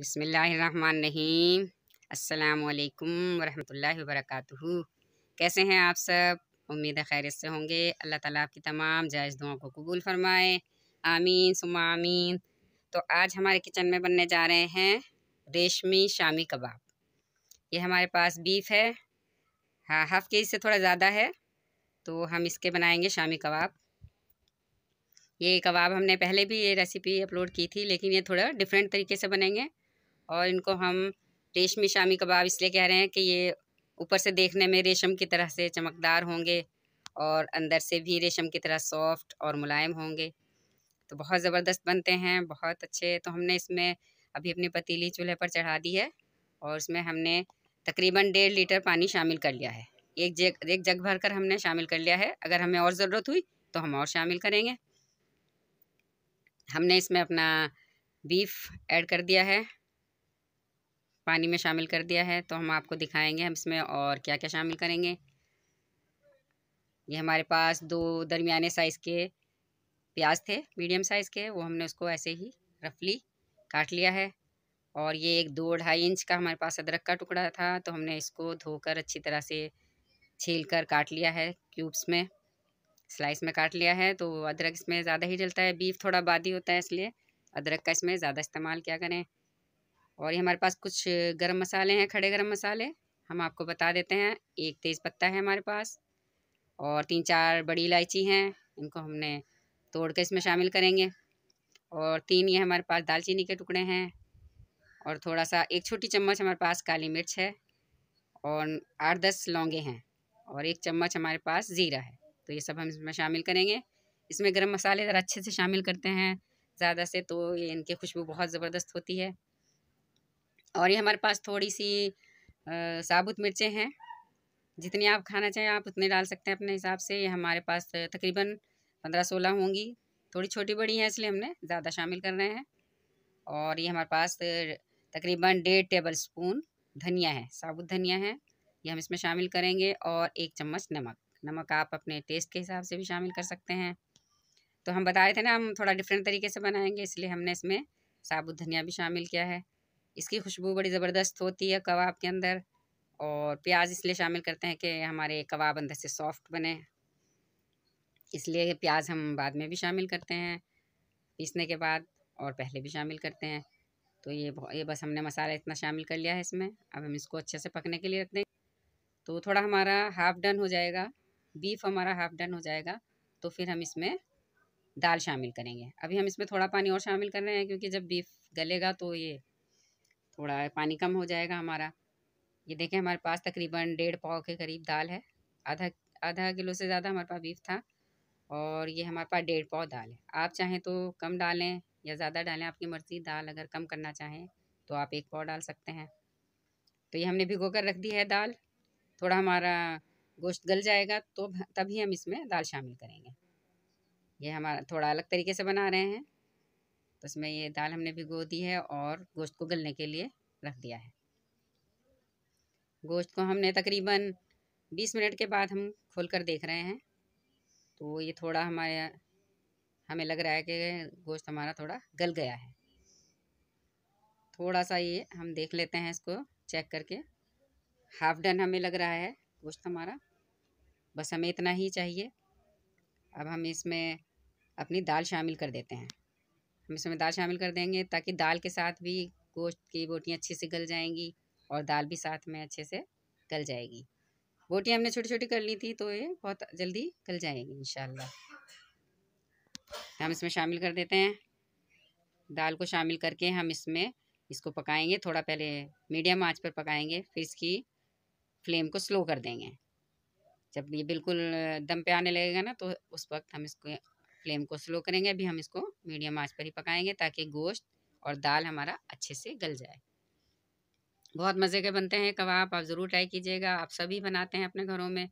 बिसमीम अल्लाम वरहमतुल्लाहि वबरकातुहू कैसे हैं आप सब उम्मीद है खैरियत से होंगे अल्लाह ताला आपकी तमाम जायज़ दुआओं को कबूल फरमाए आमीन सुमा आमीन तो आज हमारे किचन में बनने जा रहे हैं रेशमी शामी कबाब ये हमारे पास बीफ है हाँ हाफ के जी से थोड़ा ज़्यादा है तो हम इसके बनाएंगे शामी कबाब ये कबाब हमने पहले भी ये रेसिपी अपलोड की थी लेकिन ये थोड़ा डिफरेंट तरीके से बनेंगे और इनको हम रेशमी शामी कबाब इसलिए कह रहे हैं कि ये ऊपर से देखने में रेशम की तरह से चमकदार होंगे और अंदर से भी रेशम की तरह सॉफ्ट और मुलायम होंगे तो बहुत ज़बरदस्त बनते हैं बहुत अच्छे तो हमने इसमें अभी अपनी पतीली चूल्हे पर चढ़ा दी है और उसमें हमने तकरीबन डेढ़ लीटर पानी शामिल कर लिया है एक जग एक जग भर कर हमने शामिल कर लिया है अगर हमें और ज़रूरत हुई तो हम और शामिल करेंगे हमने इसमें अपना बीफ ऐड कर दिया है पानी में शामिल कर दिया है तो हम आपको दिखाएंगे हम इसमें और क्या क्या शामिल करेंगे ये हमारे पास दो दरमियाने साइज़ के प्याज थे मीडियम साइज़ के वो हमने उसको ऐसे ही रफली काट लिया है और ये एक दो ढाई इंच का हमारे पास अदरक का टुकड़ा था तो हमने इसको धोकर अच्छी तरह से छील कर काट लिया है क्यूब्स में स्लाइस में काट लिया है तो अदरक इसमें ज़्यादा ही डलता है बीफ थोड़ा बादी होता है इसलिए अदरक का इसमें ज़्यादा इस्तेमाल क्या करें और ये हमारे पास कुछ गरम मसाले हैं खड़े गरम मसाले हम आपको बता देते हैं एक तेज़ पत्ता है हमारे पास और तीन चार बड़ी इलायची हैं इनको हमने तोड़ के इसमें शामिल करेंगे और तीन ये हमारे पास दालचीनी के टुकड़े हैं और थोड़ा सा एक छोटी चम्मच हमारे पास काली मिर्च है और आठ दस लौंगे हैं और एक चम्मच हमारे पास ज़ीरा है तो ये सब हम इसमें शामिल करेंगे इसमें गरम मसाले ज़रा अच्छे से शामिल करते हैं ज़्यादा से तो ये इनकी खुशबू बहुत ज़बरदस्त होती है और ये हमारे पास थोड़ी सी आ, साबुत मिर्चें हैं जितनी आप खाना चाहें आप उतने डाल सकते हैं अपने हिसाब से ये हमारे पास तकरीबन पंद्रह सोलह होंगी थोड़ी छोटी बड़ी हैं इसलिए हमने ज़्यादा शामिल कर रहे हैं और ये हमारे पास तकरीबन डेढ़ टेबल स्पून धनिया है साबुत धनिया है ये हम इसमें शामिल करेंगे और एक चम्मच नमक नमक आप अपने टेस्ट के हिसाब से भी शामिल कर सकते हैं तो हम बता रहे थे ना हम थोड़ा डिफरेंट तरीके से बनाएंगे इसलिए हमने इसमें साबुत धनिया भी शामिल किया है इसकी खुशबू बड़ी ज़बरदस्त होती है कबाब के अंदर और प्याज इसलिए शामिल करते हैं कि हमारे कबाब अंदर से सॉफ्ट बने इसलिए प्याज हम बाद में भी शामिल करते हैं पीसने के बाद और पहले भी शामिल करते हैं तो ये ये बस हमने मसाला इतना शामिल कर लिया है इसमें अब हम इसको अच्छे से पकने के लिए रख देंगे तो थोड़ा हमारा हाफ़ डन हो जाएगा बीफ हमारा हाफ़ डन हो जाएगा तो फिर हम इसमें दाल शामिल करेंगे अभी हम इसमें थोड़ा पानी और शामिल कर रहे हैं क्योंकि जब बीफ गलेगा तो ये थोड़ा पानी कम हो जाएगा हमारा ये देखें हमारे पास तकरीबन डेढ़ पाव के करीब दाल है आधा आधा किलो से ज़्यादा हमारे पास बीफ था और ये हमारे पास डेढ़ पाव दाल है आप चाहें तो कम डालें या ज़्यादा डालें आपकी मर्ज़ी दाल अगर कम करना चाहें तो आप एक पाव डाल सकते हैं तो ये हमने भिगो कर रख दी है दाल थोड़ा हमारा गोश्त गल जाएगा तो तभी हम इसमें दाल शामिल करेंगे ये हमारा थोड़ा अलग तरीके से बना रहे हैं तो इसमें ये दाल हमने भिगो दी है और गोश्त को गलने के लिए रख दिया है गोश्त को हमने तकरीबन बीस मिनट के बाद हम खोल कर देख रहे हैं तो ये थोड़ा हमारे हमें लग रहा है कि गोश्त हमारा थोड़ा गल गया है थोड़ा सा ये हम देख लेते हैं इसको चेक करके हाफ डन हमें लग रहा है गोश्त हमारा बस हमें इतना ही चाहिए अब हम इसमें अपनी दाल शामिल कर देते हैं हम इसमें दाल शामिल कर देंगे ताकि दाल के साथ भी गोश्त की बोटियाँ अच्छे से गल जाएंगी और दाल भी साथ में अच्छे से गल जाएगी बोटियाँ हमने छोटी छोटी कर ली थी तो ये बहुत जल्दी गल जाएंगी इन हम इसमें शामिल कर देते हैं दाल को शामिल करके हम इसमें इसको पकाएंगे थोड़ा पहले मीडियम आंच पर पकाएंगे फिर इसकी फ्लेम को स्लो कर देंगे जब ये बिल्कुल दम पे आने लगेगा ना तो उस वक्त हम इसको फ्लेम को स्लो करेंगे अभी हम इसको मीडियम आंच पर ही पकाएंगे ताकि गोश्त और दाल हमारा अच्छे से गल जाए बहुत मज़े के बनते हैं कबाब आप ज़रूर ट्राई कीजिएगा आप सभी बनाते हैं अपने घरों में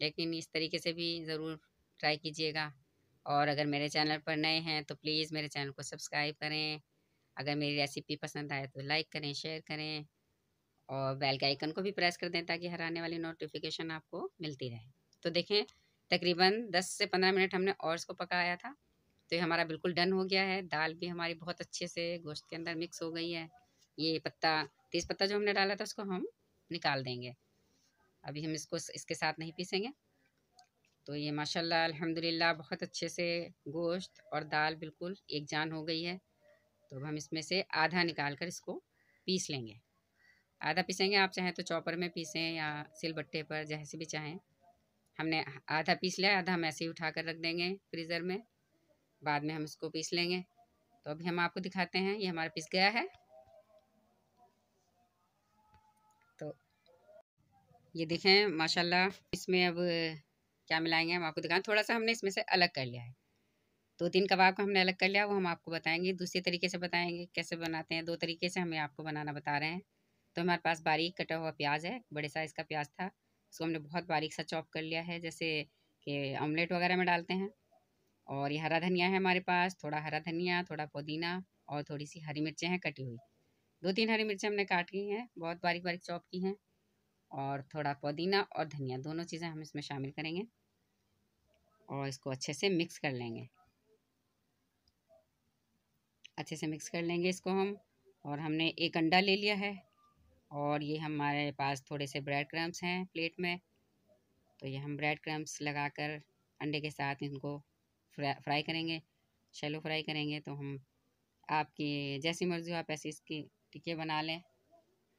लेकिन इस तरीके से भी ज़रूर ट्राई कीजिएगा और अगर मेरे चैनल पर नए हैं तो प्लीज़ मेरे चैनल को सब्सक्राइब करें अगर मेरी रेसिपी पसंद आए तो लाइक करें शेयर करें और बेल के आइकन को भी प्रेस कर दें ताकि हर आने वाली नोटिफिकेशन आपको मिलती रहे तो देखें तकरीबन दस से पंद्रह मिनट हमने और इसको पकाया था तो ये हमारा बिल्कुल डन हो गया है दाल भी हमारी बहुत अच्छे से गोश्त के अंदर मिक्स हो गई है ये पत्ता तेज़ पत्ता जो हमने डाला था उसको हम निकाल देंगे अभी हम इसको इसके साथ नहीं पीसेंगे तो ये माशाल्लाह अल्हम्दुलिल्लाह बहुत अच्छे से गोश्त और दाल बिल्कुल एक जान हो गई है तो अब हम इसमें से आधा निकाल कर इसको पीस लेंगे आधा पीसेंगे आप चाहें तो चॉपर में पीसें या सिलबट्टे पर जैसे भी चाहें हमने आधा पीस लिया आधा हम ऐसे ही उठा कर रख देंगे फ्रीज़र में बाद में हम इसको पीस लेंगे तो अभी हम आपको दिखाते हैं ये हमारा पीस गया है तो ये देखें माशाल्लाह इसमें अब क्या मिलाएंगे हम आपको दिखाएं थोड़ा सा हमने इसमें से अलग कर लिया है दो तीन कबाब का हमने अलग कर लिया वो हम आपको बताएंगे दूसरे तरीके से बताएंगे कैसे बनाते हैं दो तरीके से हमें आपको बनाना बता रहे हैं तो हमारे पास बारीक कटा हुआ प्याज है बड़े साइज़ का प्याज था इसको हमने बहुत बारीक सा चॉप कर लिया है जैसे कि ऑमलेट वगैरह में डालते हैं और ये हरा धनिया है हमारे पास थोड़ा हरा धनिया थोड़ा पुदीना और थोड़ी सी हरी मिर्चें हैं कटी हुई दो तीन हरी मिर्चें हमने काट की हैं बहुत बारीक बारीक चॉप की हैं और थोड़ा पुदीना और धनिया दोनों चीज़ें हम इसमें शामिल करेंगे और इसको अच्छे से मिक्स कर लेंगे अच्छे से मिक्स कर लेंगे इसको हम और हमने एक अंडा ले लिया है और ये हमारे पास थोड़े से ब्रेड क्रम्स हैं प्लेट में तो ये हम ब्रेड क्रम्स लगाकर अंडे के साथ इनको फ्रा, फ्राई करेंगे शैलो फ्राई करेंगे तो हम आपकी जैसी मर्ज़ी हो आप ऐसी इसकी टिक्के बना लें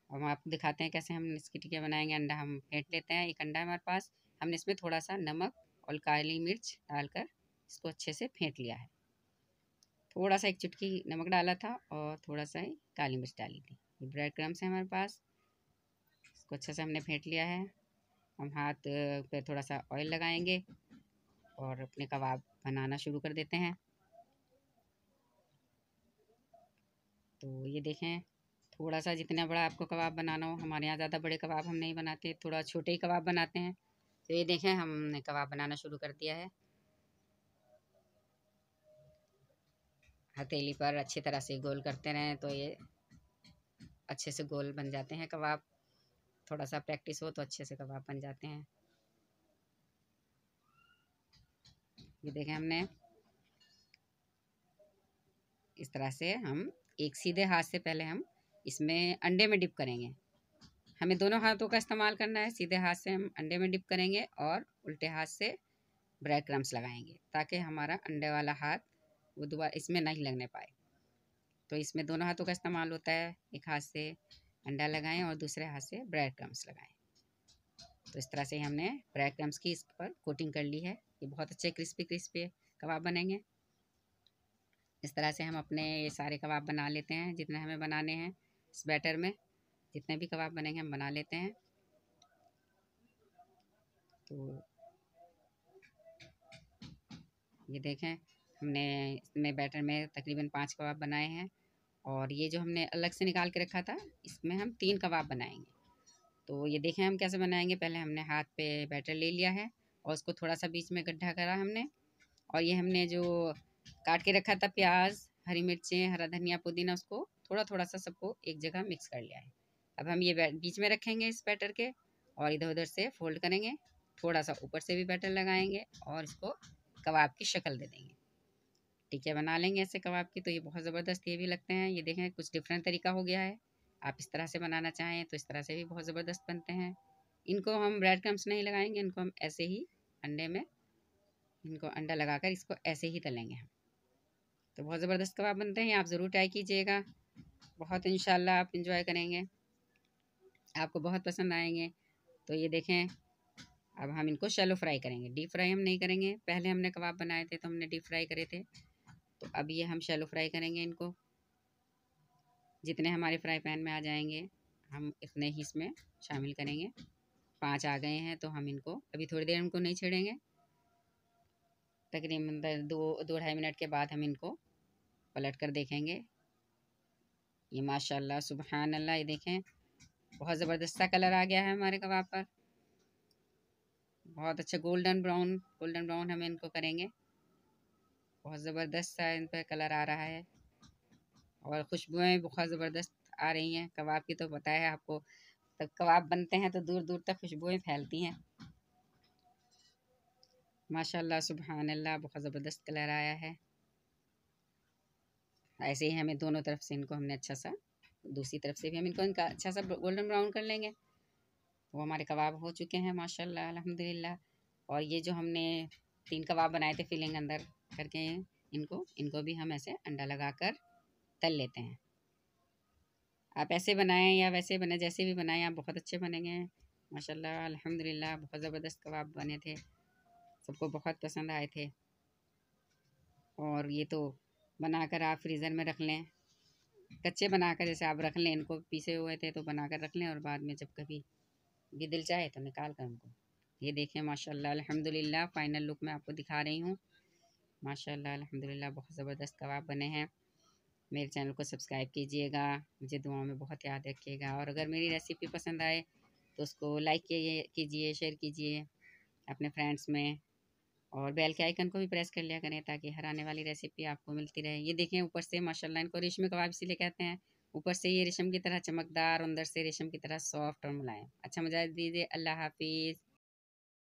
और हम आपको दिखाते हैं कैसे हम इसकी टिक्के बनाएंगे अंडा हम फेंट लेते हैं एक अंडा है हमारे पास हमने इसमें थोड़ा सा नमक और काली मिर्च डालकर इसको अच्छे से फेंट लिया है थोड़ा सा एक चुटकी नमक डाला था और थोड़ा सा ही काली मिर्च डाली थी ब्रेड क्रम्स है हमारे पास इसको अच्छे से हमने फेंट लिया है हम हाथ पे थोड़ा सा ऑयल लगाएंगे और अपने कबाब बनाना शुरू कर देते हैं तो ये देखें थोड़ा सा जितना बड़ा आपको कबाब बनाना हो हमारे यहाँ ज़्यादा बड़े कबाब हम नहीं बनाते थोड़ा छोटे ही कबाब बनाते हैं तो ये देखें हमने कबाब बनाना शुरू कर दिया है हथेली पर अच्छी तरह से गोल करते रहें तो ये अच्छे से गोल बन जाते हैं कबाब थोड़ा सा प्रैक्टिस हो तो अच्छे से कबाब बन जाते हैं ये देखें हमने इस तरह से हम एक सीधे हाथ से पहले हम इसमें अंडे में डिप करेंगे हमें दोनों हाथों का इस्तेमाल करना है सीधे हाथ से हम अंडे में डिप करेंगे और उल्टे हाथ से ब्रेड क्रम्स लगाएंगे ताकि हमारा अंडे वाला हाथ वो दोबारा इसमें नहीं लगने पाए तो इसमें दोनों हाथों का इस्तेमाल होता है एक हाथ से अंडा लगाएं और दूसरे हाथ से ब्रेड क्रम्स लगाएं तो इस तरह से हमने ब्रेड क्रम्स की इस पर कोटिंग कर ली है ये बहुत अच्छे क्रिस्पी क्रिस्पी कबाब बनेंगे इस तरह से हम अपने ये सारे कबाब बना लेते हैं जितने हमें बनाने हैं इस बैटर में जितने भी कबाब बनेंगे हम बना लेते हैं तो ये देखें हमने इसमें बैटर में तकरीबन पाँच कबाब बनाए हैं और ये जो हमने अलग से निकाल के रखा था इसमें हम तीन कबाब बनाएंगे तो ये देखें हम कैसे बनाएंगे पहले हमने हाथ पे बैटर ले लिया है और उसको थोड़ा सा बीच में गड्ढा करा हमने और ये हमने जो काट के रखा था प्याज हरी मिर्चें हरा धनिया पुदीना उसको थोड़ा थोड़ा सा सबको एक जगह मिक्स कर लिया है अब हम ये बीच में रखेंगे इस बैटर के और इधर उधर से फोल्ड करेंगे थोड़ा सा ऊपर से भी बैटर लगाएंगे और इसको कबाब की शक्ल दे देंगे टिकिया बना लेंगे ऐसे कबाब की तो ये बहुत ज़बरदस्त ये भी लगते हैं ये देखें कुछ डिफरेंट तरीका हो गया है आप इस तरह से बनाना चाहें तो इस तरह से भी बहुत ज़बरदस्त बनते हैं इनको हम ब्रेड क्रम्स नहीं लगाएंगे इनको हम ऐसे ही अंडे में इनको अंडा लगाकर इसको ऐसे ही तलेंगे हम तो बहुत ज़बरदस्त कबाब बनते हैं आप ज़रूर ट्राई कीजिएगा बहुत इन आप इंजॉय करेंगे आपको बहुत पसंद आएंगे तो ये देखें अब हम इनको शैलो फ्राई करेंगे डीप फ्राई हम नहीं करेंगे पहले हमने कबाब बनाए थे तो हमने डीप फ्राई करे थे तो अब ये हम शैलो फ्राई करेंगे इनको जितने हमारे फ्राई पैन में आ जाएंगे हम इतने ही इसमें शामिल करेंगे पांच आ गए हैं तो हम इनको अभी थोड़ी देर इनको नहीं छेड़ेंगे तकरीबन दो दो ढाई मिनट के बाद हम इनको पलट कर देखेंगे ये माशाल्लाह सुबहान अल्लाह ये देखें बहुत ज़बरदस्त सा कलर आ गया है हमारे कबाब पर बहुत अच्छा गोल्डन ब्राउन गोल्डन ब्राउन हम इनको करेंगे बहुत ज़बरदस्त सा इन पर कलर आ रहा है और खुशबुएँ बहुत ज़बरदस्त आ रही हैं कबाब की तो पता है आपको तब कबाब बनते हैं तो दूर दूर तक खुशबुएँ फैलती हैं माशाल्लाह सुबहान अल्लाह बहुत ज़बरदस्त कलर आया है ऐसे ही हमें दोनों तरफ से इनको हमने अच्छा सा दूसरी तरफ से भी हम इनको इनका अच्छा सा गोल्डन ब्राउन कर लेंगे वो हमारे कबाब हो चुके हैं माशाल्लाह अल्हम्दुलिल्लाह और ये जो हमने तीन कबाब बनाए थे फिलिंग अंदर करके इनको इनको भी हम ऐसे अंडा लगा कर तल लेते हैं आप ऐसे बनाएं या वैसे बने जैसे भी बनाएं आप बहुत अच्छे बनेंगे माशाल्लाह अल्हम्दुलिल्लाह बहुत ज़बरदस्त कबाब बने थे सबको बहुत पसंद आए थे और ये तो बनाकर आप फ्रीज़र में रख लें कच्चे बनाकर जैसे आप रख लें इनको पीसे हुए थे तो बनाकर रख लें और बाद में जब कभी भी दिल चाहे तो निकाल कर उनको ये देखें माशाल्लाह अल्हम्दुलिल्लाह फ़ाइनल लुक मैं आपको दिखा रही हूँ माशाल्लाह अल्हम्दुलिल्लाह बहुत ज़बरदस्त कबाब बने हैं मेरे चैनल को सब्सक्राइब कीजिएगा मुझे दुआओं में बहुत याद रखिएगा और अगर मेरी रेसिपी पसंद आए तो उसको लाइक कीजिए शेयर कीजिए अपने फ्रेंड्स में और बेल के आइकन को भी प्रेस कर लिया करें ताकि हर आने वाली रेसिपी आपको मिलती रहे ये देखें ऊपर से माशाल्लाह इनको रेशमी कबाब इसीलिए कहते हैं ऊपर से ये रेशम की तरह चमकदार अंदर से रेशम की तरह सॉफ्ट और मुलायम अच्छा मजा दीजिए अल्लाह हाफिज़